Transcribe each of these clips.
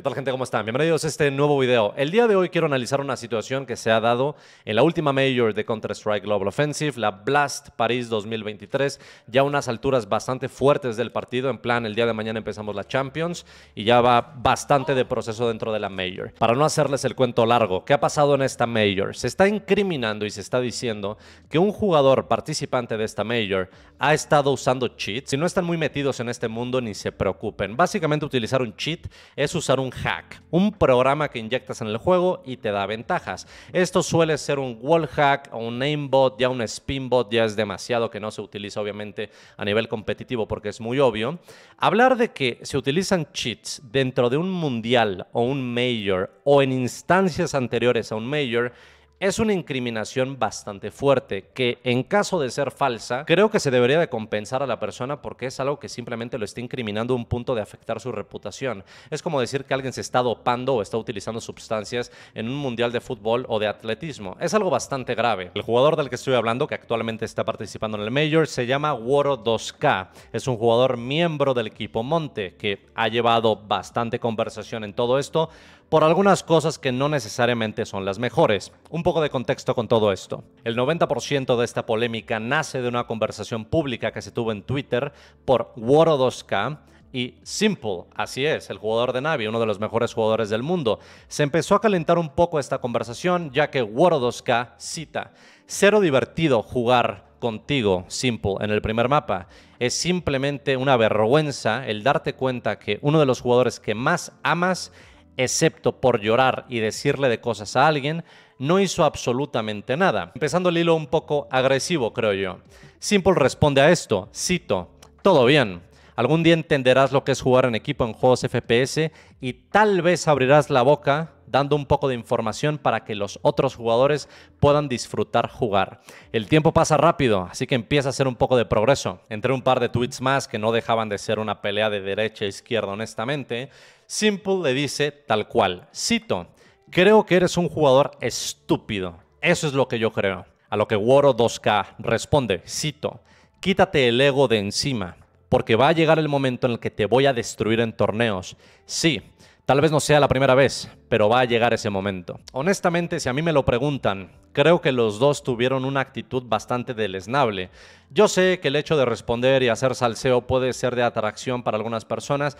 ¿Qué tal gente? ¿Cómo están? Bienvenidos a este nuevo video. El día de hoy quiero analizar una situación que se ha dado en la última Major de Counter-Strike Global Offensive, la Blast París 2023, ya unas alturas bastante fuertes del partido, en plan el día de mañana empezamos la Champions y ya va bastante de proceso dentro de la Major. Para no hacerles el cuento largo, ¿qué ha pasado en esta Major? Se está incriminando y se está diciendo que un jugador participante de esta Major ha estado usando cheats. Si no están muy metidos en este mundo, ni se preocupen. Básicamente utilizar un cheat es usar un hack, un programa que inyectas en el juego y te da ventajas. Esto suele ser un wall hack o un aimbot, ya un spinbot, ya es demasiado que no se utiliza obviamente a nivel competitivo porque es muy obvio. Hablar de que se utilizan cheats dentro de un mundial o un major o en instancias anteriores a un major es una incriminación bastante fuerte que en caso de ser falsa, creo que se debería de compensar a la persona porque es algo que simplemente lo está incriminando a un punto de afectar su reputación. Es como decir que alguien se está dopando o está utilizando sustancias en un mundial de fútbol o de atletismo. Es algo bastante grave. El jugador del que estoy hablando, que actualmente está participando en el Major, se llama Woro 2K. Es un jugador miembro del equipo Monte que ha llevado bastante conversación en todo esto por algunas cosas que no necesariamente son las mejores. Un poco de contexto con todo esto. El 90% de esta polémica nace de una conversación pública que se tuvo en Twitter por waro 2K, y Simple, así es, el jugador de Navi, uno de los mejores jugadores del mundo. Se empezó a calentar un poco esta conversación ya que World 2K cita, cero divertido jugar contigo, Simple, en el primer mapa. Es simplemente una vergüenza el darte cuenta que uno de los jugadores que más amas excepto por llorar y decirle de cosas a alguien, no hizo absolutamente nada, empezando el hilo un poco agresivo, creo yo. Simple responde a esto, cito, todo bien, algún día entenderás lo que es jugar en equipo en juegos FPS y tal vez abrirás la boca dando un poco de información para que los otros jugadores puedan disfrutar jugar. El tiempo pasa rápido, así que empieza a hacer un poco de progreso. Entre un par de tweets más que no dejaban de ser una pelea de derecha e izquierda, honestamente, Simple le dice tal cual, cito, creo que eres un jugador estúpido, eso es lo que yo creo. A lo que Woro 2K responde, cito, quítate el ego de encima, porque va a llegar el momento en el que te voy a destruir en torneos. Sí, tal vez no sea la primera vez, pero va a llegar ese momento. Honestamente, si a mí me lo preguntan, creo que los dos tuvieron una actitud bastante deleznable. Yo sé que el hecho de responder y hacer salseo puede ser de atracción para algunas personas,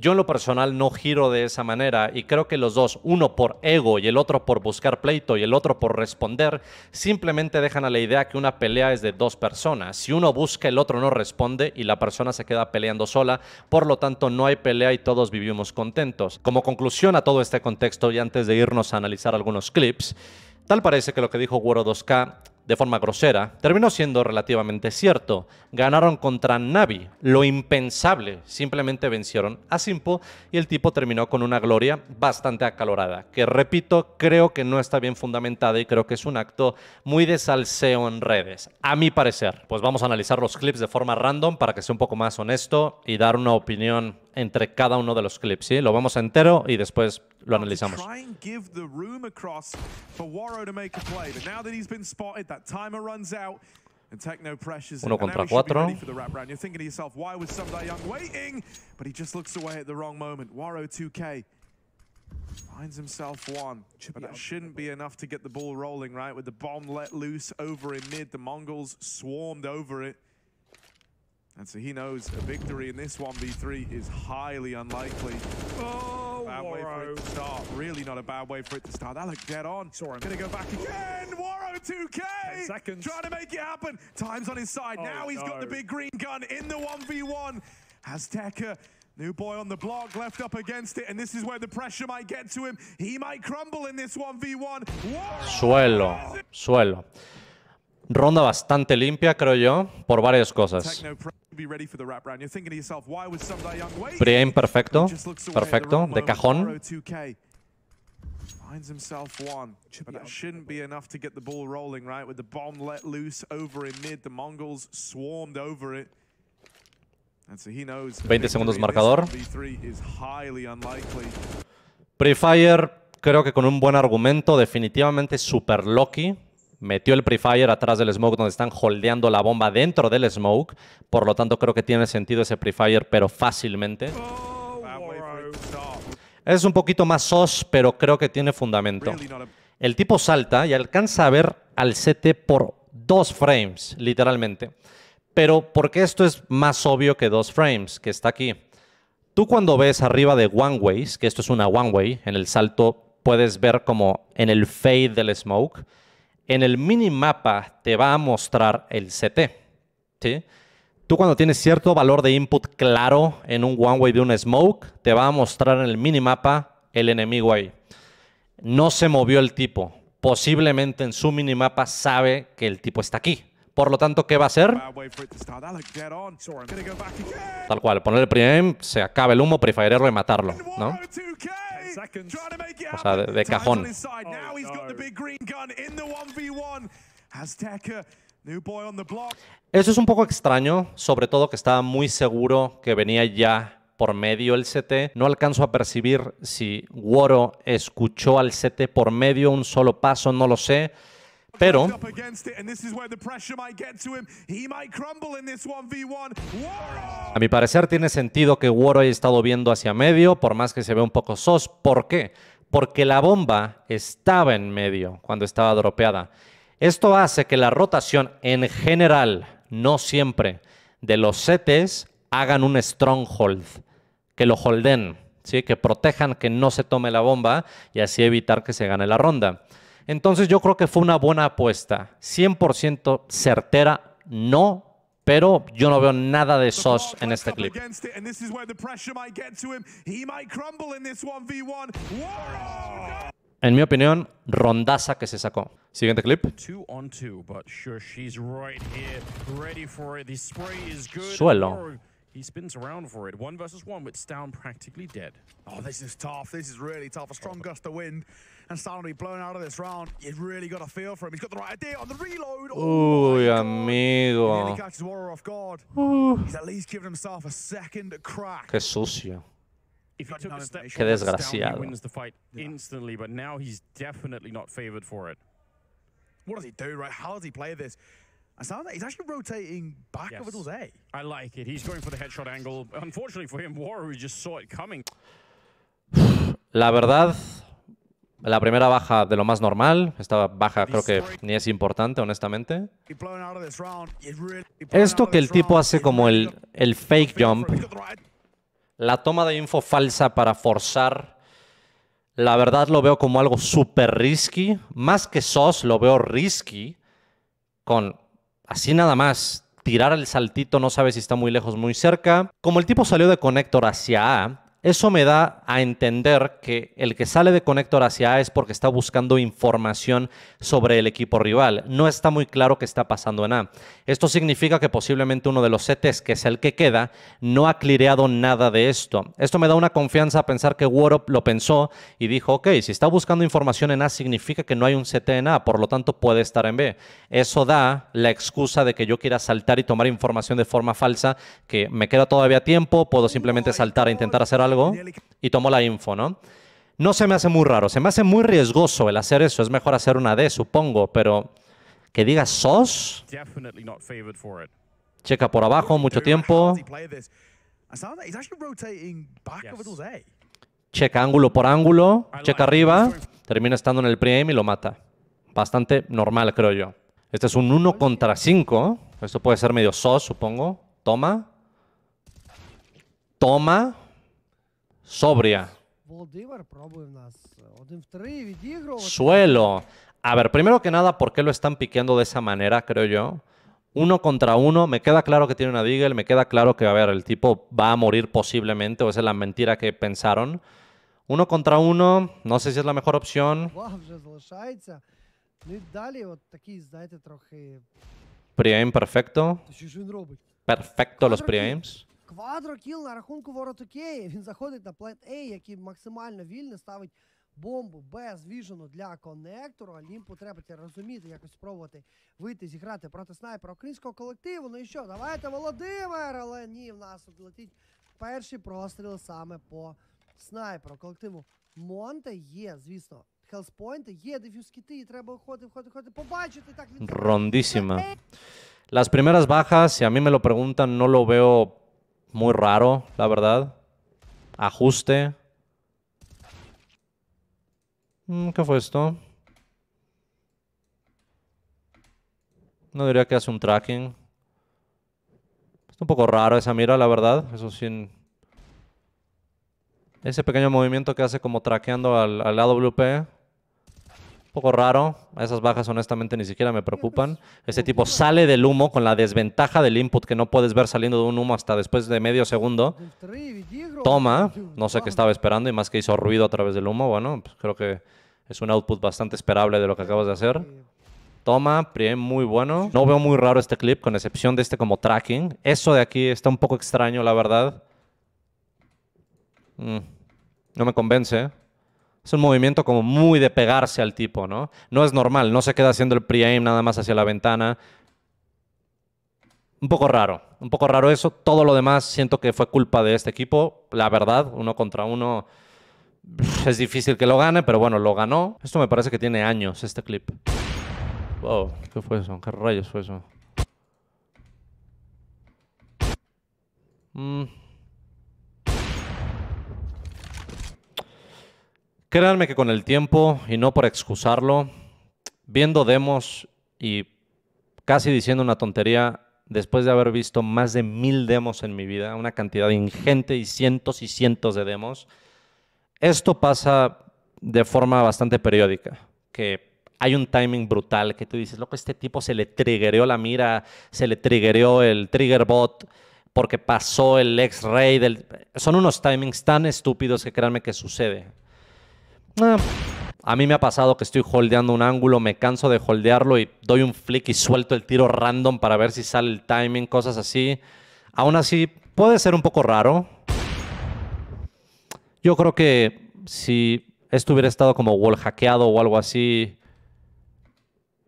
yo en lo personal no giro de esa manera y creo que los dos, uno por ego y el otro por buscar pleito y el otro por responder, simplemente dejan a la idea que una pelea es de dos personas. Si uno busca, el otro no responde y la persona se queda peleando sola, por lo tanto no hay pelea y todos vivimos contentos. Como conclusión a todo este contexto y antes de irnos a analizar algunos clips, tal parece que lo que dijo Woro 2K de forma grosera, terminó siendo relativamente cierto. Ganaron contra Navi, lo impensable, simplemente vencieron a Simpo y el tipo terminó con una gloria bastante acalorada, que repito, creo que no está bien fundamentada y creo que es un acto muy de salseo en redes, a mi parecer. Pues vamos a analizar los clips de forma random para que sea un poco más honesto y dar una opinión entre cada uno de los clips, ¿sí? Lo vamos entero y después lo analizamos. Uno contra cuatro. Finds himself one, that shouldn't be enough to get the ball rolling, right? With the bomb let loose over in mid, the Mongols swarmed over it. And so he knows a victory in this 1v3 is highly unlikely. Oh, bad Waro. way for it to start. Really not a bad way for it to start. That looked dead on. Saw Gonna go back again. Waro 2K. Ten seconds. Trying to make it happen. Time's on his side. Oh, now he's no. got the big green gun in the 1v1. Has Azteca New boy on the block, left up against it, and this is where the pressure might get to him. He might crumble in this 1v1. Whoa! Suelo, suelo. Ronda bastante limpia, creo yo, por varias cosas. Priem perfecto, perfecto, de cajón. Finds himself one, but that shouldn't be enough to get the ball rolling, right? With the bomb let loose over in mid, the Mongols swarmed over it. so 20 segundos marcador. Prefire, creo que con un buen argumento, definitivamente super lucky metió el prefire atrás del smoke donde están holdeando la bomba dentro del smoke. Por lo tanto, creo que tiene sentido ese prefire, pero fácilmente. Es un poquito más sos, pero creo que tiene fundamento. El tipo salta y alcanza a ver al CT por dos frames, literalmente. Pero ¿por qué esto es más obvio que dos frames? Que está aquí. Tú cuando ves arriba de One Ways, que esto es una One Way, en el salto puedes ver como en el fade del smoke, en el minimapa te va a mostrar el CT. Tú cuando tienes cierto valor de input claro en un one way de un smoke, te va a mostrar en el minimapa el enemigo ahí. No se movió el tipo. Posiblemente en su minimapa sabe que el tipo está aquí. Por lo tanto, ¿qué va a hacer? Tal cual, poner el pre se acaba el humo, prefiero y matarlo, ¿no? sea, de, cajón. Eso es un poco extraño, sobre todo que estaba muy seguro que venía ya por medio el CT. No alcanzo a percibir si Woro escuchó al CT por medio un solo paso, no lo sé. Pero a mi parecer tiene sentido que Waro haya estado viendo hacia medio, por más que se vea un poco sos. ¿Por qué? Porque la bomba estaba en medio cuando estaba dropeada. Esto hace que la rotación en general, no siempre, de los setes hagan un stronghold, que lo holden, ¿sí? que protejan que no se tome la bomba y así evitar que se gane la ronda. Entonces yo creo que fue una buena apuesta, 100% certera, no pero yo no veo nada de SOS en este clip. En mi opinión, rondaza que se sacó. Siguiente clip. Suelo. He spins around for it. One versus one with Stown practically dead. Oh, this is tough. This is really tough. A strong gust of wind. And Stown will be blown out of this round. You've really got a feel for him. He's got the right idea on the reload. Oh, amigo. He catches Warrior off guard. Ooh. He's at least given himself a second crack. Qué sucio. If he took a step Qué desgraciado. wins the fight yeah. instantly, but now he's definitely not favored for it. What does he do, right? How does he play this? La verdad, la primera baja de lo más normal. Esta baja creo que ni es importante, honestamente. Esto que el tipo hace como el, el fake jump, la toma de info falsa para forzar, la verdad lo veo como algo súper risky. Más que SOS, lo veo risky con Así nada más, tirar el saltito no sabe si está muy lejos muy cerca. Como el tipo salió de Connector hacia A, eso me da a entender que el que sale de Connector hacia A es porque está buscando información sobre el equipo rival. No está muy claro qué está pasando en A. Esto significa que posiblemente uno de los CTs, que es el que queda, no ha clireado nada de esto. Esto me da una confianza a pensar que Warop lo pensó y dijo, ok, si está buscando información en A significa que no hay un CT en A, por lo tanto puede estar en B. Eso da la excusa de que yo quiera saltar y tomar información de forma falsa, que me queda todavía tiempo, puedo simplemente saltar e intentar hacer algo y tomo la info, ¿no? No se me hace muy raro, se me hace muy riesgoso el hacer eso. Es mejor hacer una D, supongo, pero que diga SOS. Checa por abajo, mucho tiempo. Checa ángulo por ángulo, checa arriba, termina estando en el pre-aim y lo mata. Bastante normal, creo yo. Este es un 1 contra 5. Esto puede ser medio SOS, supongo. Toma. Toma sobria. Eh, Suelo. A ver, primero que nada, ¿por qué lo están piqueando de esa manera, creo yo? Uno contra uno, me queda claro que tiene una Deagle, me queda claro que, a ver, el tipo va a morir posiblemente, o es la mentira que pensaron. Uno contra uno, no sé si es la mejor opción. Pre-aim perfecto. Perfecto los pre-aims. Квадрокіл на рахунку вороту Кеї. Він заходить на плент A, який максимально вільний, ставить бомбу без віжену для коннектору. Олімпу треба розуміти, якось спробувати вийти, зіграти проти снайпера українського колективу. Ну і що, давайте, Володимир! Але ні, в нас летить перший простріл саме по снайперу. Колективу Монте є, звісно, хелспойнти, є дефюз-кіти, і треба виходити, входити, входити, побачити. так... Рондісіма. Е! Las primeras bajas, si a mí me lo preguntan, no lo veo Muy raro, la verdad. Ajuste. Mm, ¿Qué fue esto? No diría que hace un tracking. Es un poco raro esa mira, la verdad. Eso sin... Ese pequeño movimiento que hace como traqueando al, al AWP poco raro. Esas bajas honestamente ni siquiera me preocupan. Ese tipo sale del humo con la desventaja del input que no puedes ver saliendo de un humo hasta después de medio segundo. Toma, no sé qué estaba esperando y más que hizo ruido a través del humo. Bueno, pues creo que es un output bastante esperable de lo que acabas de hacer. Toma, muy bueno. No veo muy raro este clip, con excepción de este como tracking. Eso de aquí está un poco extraño, la verdad. Mm, no me convence, es un movimiento como muy de pegarse al tipo, ¿no? No es normal, no se queda haciendo el pre-aim nada más hacia la ventana. Un poco raro, un poco raro eso. Todo lo demás siento que fue culpa de este equipo. La verdad, uno contra uno es difícil que lo gane, pero bueno, lo ganó. Esto me parece que tiene años, este clip. Wow, ¿qué fue eso? ¿Qué rayos fue eso? Mmm. Créanme que con el tiempo, y no por excusarlo, viendo demos y casi diciendo una tontería, después de haber visto más de mil demos en mi vida, una cantidad ingente y cientos y cientos de demos, esto pasa de forma bastante periódica, que hay un timing brutal que tú dices, loco, este tipo se le triggereó la mira, se le triggereó el trigger bot porque pasó el ex rey del... Son unos timings tan estúpidos que créanme que sucede. Ah, a mí me ha pasado que estoy holdeando un ángulo, me canso de holdearlo y doy un flick y suelto el tiro random para ver si sale el timing, cosas así. Aún así, puede ser un poco raro. Yo creo que si esto hubiera estado como wall o algo así,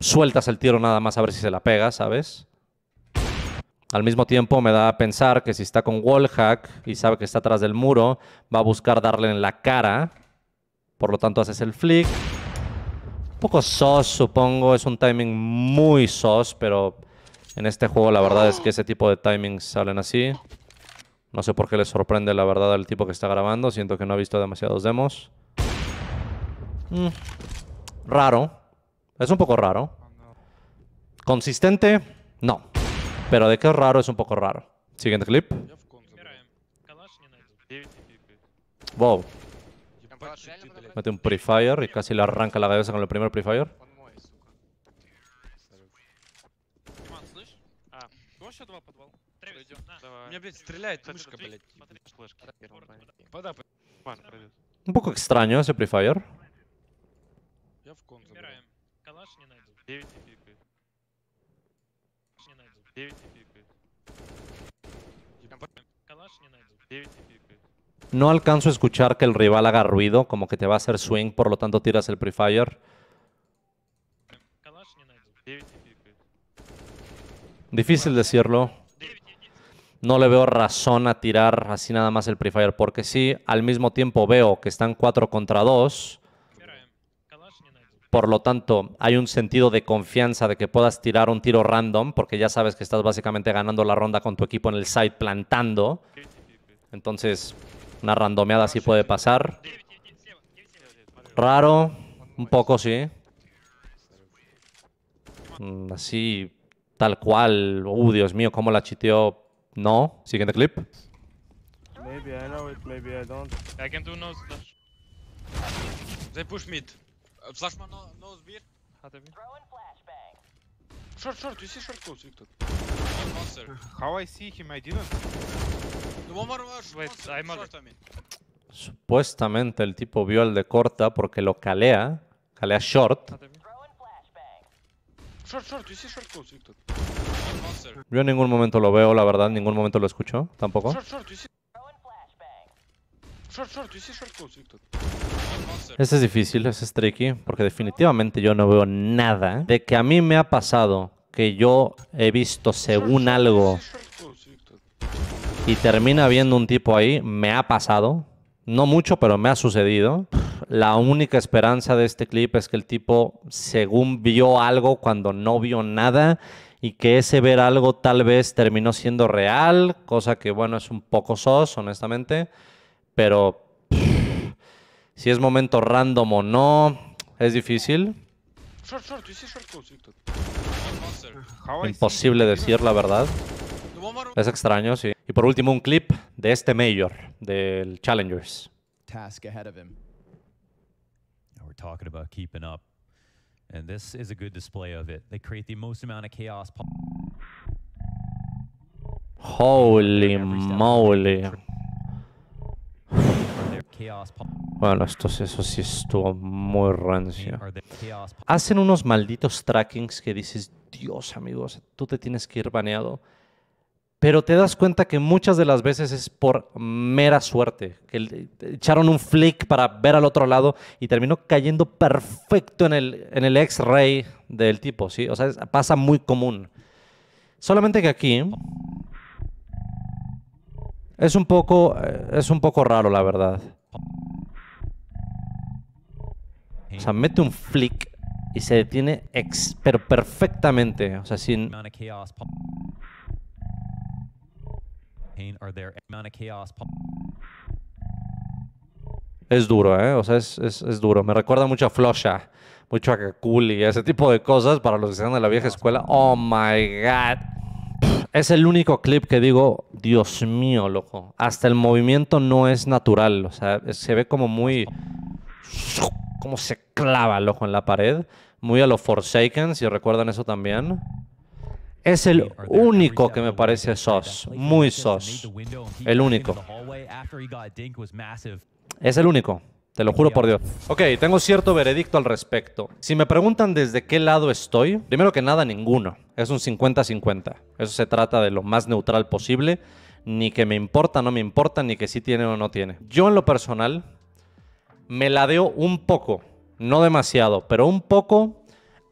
sueltas el tiro nada más a ver si se la pega, ¿sabes? Al mismo tiempo me da a pensar que si está con wallhack y sabe que está atrás del muro, va a buscar darle en la cara por lo tanto, haces el flick. Un poco sos, supongo. Es un timing muy sos, pero en este juego la verdad es que ese tipo de timings salen así. No sé por qué le sorprende la verdad al tipo que está grabando. Siento que no ha visto demasiados demos. Mm, raro. Es un poco raro. Consistente, no. Pero de qué raro es un poco raro. Siguiente clip. Wow. Mete un prefire y casi le arranca la cabeza con el primer prefire. Un poco extraño ese prefire. Я в кон забираю. Калаш не найду. 9 и пикает. Не найду. 9 и пикает. Калаш не найду. 9 и пикает. No alcanzo a escuchar que el rival haga ruido, como que te va a hacer swing, por lo tanto tiras el prefire. Difícil decirlo. No le veo razón a tirar así nada más el prefire, porque sí, al mismo tiempo veo que están 4 contra 2. Por lo tanto, hay un sentido de confianza de que puedas tirar un tiro random, porque ya sabes que estás básicamente ganando la ronda con tu equipo en el side plantando. Entonces, una randomeada si puede pasar. Raro. Un poco, sí. Mm, así, tal cual. Uh, Dios mío, cómo la chiteó. No. Siguiente clip. Maybe I know it, maybe I don't. I can do nose flash. They push mid. Uh, flashman no, no beer. Throwing Short, short, you see short close, Victor. Supuestamente el tipo vio al de corta porque lo calea. Calea short. Short, Yo en ningún momento lo veo, la verdad, en ningún momento lo escucho, tampoco. Ese es difícil, ese es tricky, porque definitivamente yo no veo nada de que a mí me ha pasado que yo he visto según algo y termina viendo un tipo ahí, me ha pasado. No mucho, pero me ha sucedido. La única esperanza de este clip es que el tipo, según vio algo cuando no vio nada, y que ese ver algo tal vez terminó siendo real, cosa que, bueno, es un poco sos, honestamente. Pero si es momento random o no, es difícil. Imposible decir la verdad. Es extraño, sí. Y por último, un clip de este Mayor, del Challengers. Task ahead of him. We're talking about keeping up. And this is a good display of it. They create the most amount of chaos. Holy moly. Bueno, esto, eso sí estuvo muy rancio. Hacen unos malditos trackings que dices, Dios, amigos, tú te tienes que ir baneado. Pero te das cuenta que muchas de las veces es por mera suerte, que echaron un flick para ver al otro lado y terminó cayendo perfecto en el, en el X-ray del tipo, ¿sí? O sea, pasa muy común. Solamente que aquí es un poco, eh, es un poco raro, la verdad. O sea, mete un flick y se detiene pero perfectamente. O sea, sin... Es duro, ¿eh? O sea, es, duro. Me recuerda mucho a Flosha, mucho a Kakuli, ese tipo de cosas para los que sean de la vieja escuela. Oh, my God. Es el único clip que digo, Dios mío, loco. Hasta el movimiento no es natural. O sea, se ve como muy. como se clava, el ojo en la pared. Muy a los Forsaken, si recuerdan eso también. Es el único que me parece sos. Muy sos. El único. Es el único. Te lo juro por Dios. Ok, tengo cierto veredicto al respecto. Si me preguntan desde qué lado estoy, primero que nada, ninguno. Es un 50-50. Eso se trata de lo más neutral posible. Ni que me importa, no me importa, ni que sí tiene o no tiene. Yo en lo personal me la ladeo un poco, no demasiado, pero un poco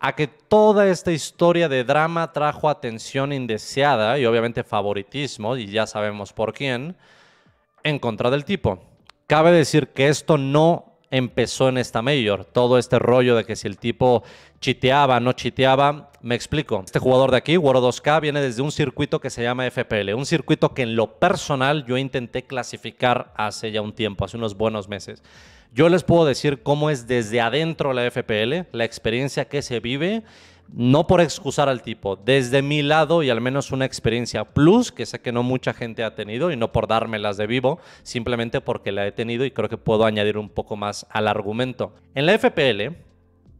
a que toda esta historia de drama trajo atención indeseada y obviamente favoritismo, y ya sabemos por quién, en contra del tipo. Cabe decir que esto no empezó en esta mayor. Todo este rollo de que si el tipo chiteaba, no chiteaba, me explico. Este jugador de aquí, Woro 2K, viene desde un circuito que se llama FPL, un circuito que en lo personal yo intenté clasificar hace ya un tiempo, hace unos buenos meses. Yo les puedo decir cómo es desde adentro la FPL, la experiencia que se vive no por excusar al tipo, desde mi lado y al menos una experiencia plus que sé que no mucha gente ha tenido y no por dármelas de vivo, simplemente porque la he tenido y creo que puedo añadir un poco más al argumento. En la FPL,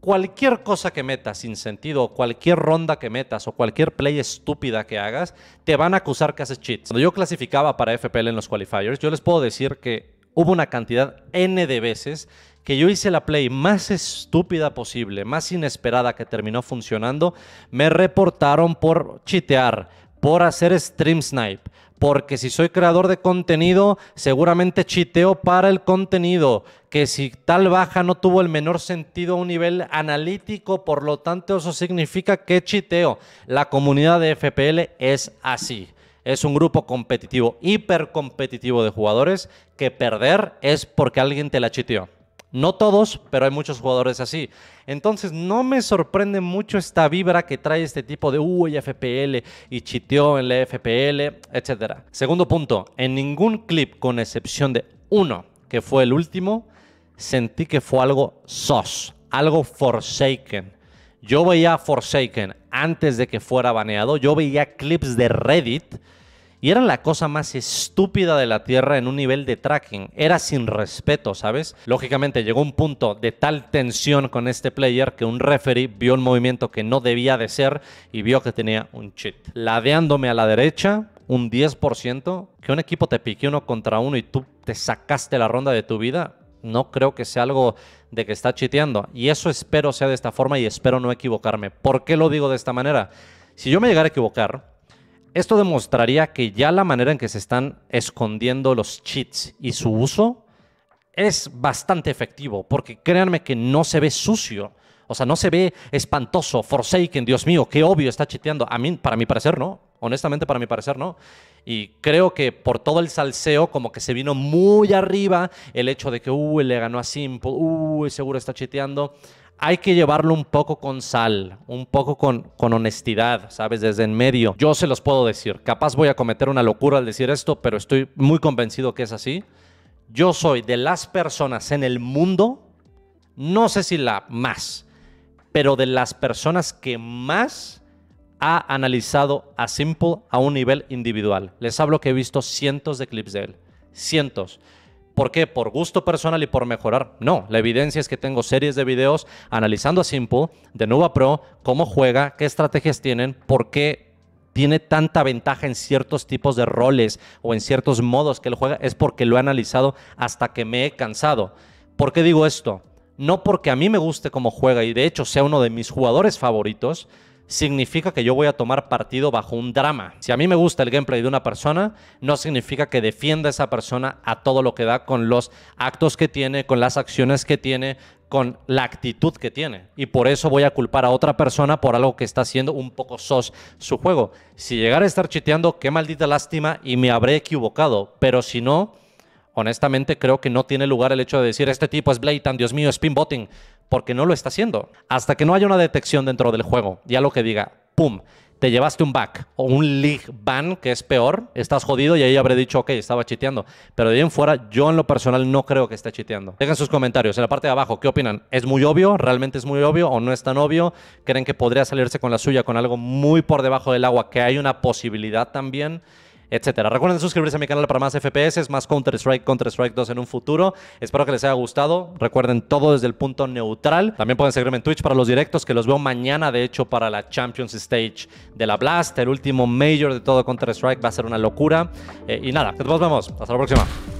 cualquier cosa que metas sin sentido, cualquier ronda que metas o cualquier play estúpida que hagas, te van a acusar que haces cheats. Cuando yo clasificaba para FPL en los qualifiers, yo les puedo decir que hubo una cantidad N de veces que yo hice la play más estúpida posible, más inesperada que terminó funcionando, me reportaron por chitear, por hacer stream snipe. Porque si soy creador de contenido, seguramente chiteo para el contenido. Que si tal baja no tuvo el menor sentido a un nivel analítico, por lo tanto eso significa que chiteo. La comunidad de FPL es así. Es un grupo competitivo, hipercompetitivo de jugadores que perder es porque alguien te la chiteó. No todos, pero hay muchos jugadores así. Entonces, no me sorprende mucho esta vibra que trae este tipo de uy, FPL y chiteó en la FPL, etc. Segundo punto, en ningún clip, con excepción de uno, que fue el último, sentí que fue algo sos, algo forsaken. Yo veía Forsaken antes de que fuera baneado, yo veía clips de Reddit y era la cosa más estúpida de la Tierra en un nivel de tracking. Era sin respeto, ¿sabes? Lógicamente llegó un punto de tal tensión con este player que un referee vio un movimiento que no debía de ser y vio que tenía un cheat. Ladeándome a la derecha, un 10%, que un equipo te pique uno contra uno y tú te sacaste la ronda de tu vida, no creo que sea algo de que está chiteando. Y eso espero sea de esta forma y espero no equivocarme. ¿Por qué lo digo de esta manera? Si yo me llegara a equivocar, esto demostraría que ya la manera en que se están escondiendo los cheats y su uso es bastante efectivo, porque créanme que no se ve sucio. O sea, no se ve espantoso, forsaken, Dios mío, qué obvio está chiteando. A mí, para mi parecer, no. Honestamente, para mi parecer, no. Y creo que por todo el salseo, como que se vino muy arriba el hecho de que, uy, uh, le ganó a Simple, uy, uh, seguro está chiteando hay que llevarlo un poco con sal, un poco con, con, honestidad, ¿sabes? Desde en medio. Yo se los puedo decir. Capaz voy a cometer una locura al decir esto, pero estoy muy convencido que es así. Yo soy de las personas en el mundo, no sé si la más, pero de las personas que más ha analizado a Simple a un nivel individual. Les hablo que he visto cientos de clips de él. Cientos. ¿Por qué? ¿Por gusto personal y por mejorar? No, la evidencia es que tengo series de videos analizando a Simple, de Nuba Pro, cómo juega, qué estrategias tienen, por qué tiene tanta ventaja en ciertos tipos de roles o en ciertos modos que él juega es porque lo he analizado hasta que me he cansado. ¿Por qué digo esto? No porque a mí me guste cómo juega y de hecho sea uno de mis jugadores favoritos, significa que yo voy a tomar partido bajo un drama. Si a mí me gusta el gameplay de una persona, no significa que defienda a esa persona a todo lo que da con los actos que tiene, con las acciones que tiene, con la actitud que tiene. Y por eso voy a culpar a otra persona por algo que está haciendo un poco sos su juego. Si llegara a estar chiteando, qué maldita lástima y me habré equivocado. Pero si no, honestamente creo que no tiene lugar el hecho de decir este tipo es blatant, Dios mío, spin botting, porque no lo está haciendo. Hasta que no haya una detección dentro del juego, ya lo que diga, pum, te llevaste un back o un league ban, que es peor, estás jodido y ahí habré dicho, ok, estaba chiteando. Pero de ahí fuera, yo en lo personal no creo que esté chiteando. Dejen sus comentarios en la parte de abajo, ¿qué opinan? ¿Es muy obvio? ¿Realmente es muy obvio o no es tan obvio? ¿Creen que podría salirse con la suya con algo muy por debajo del agua, que hay una posibilidad también? etcétera. Recuerden suscribirse a mi canal para más FPS, más Counter-Strike, Counter-Strike 2 en un futuro. Espero que les haya gustado. Recuerden todo desde el punto neutral. También pueden seguirme en Twitch para los directos, que los veo mañana, de hecho, para la Champions Stage de la Blast, el último Major de todo Counter-Strike. Va a ser una locura. Eh, y nada, nos vemos. Hasta la próxima.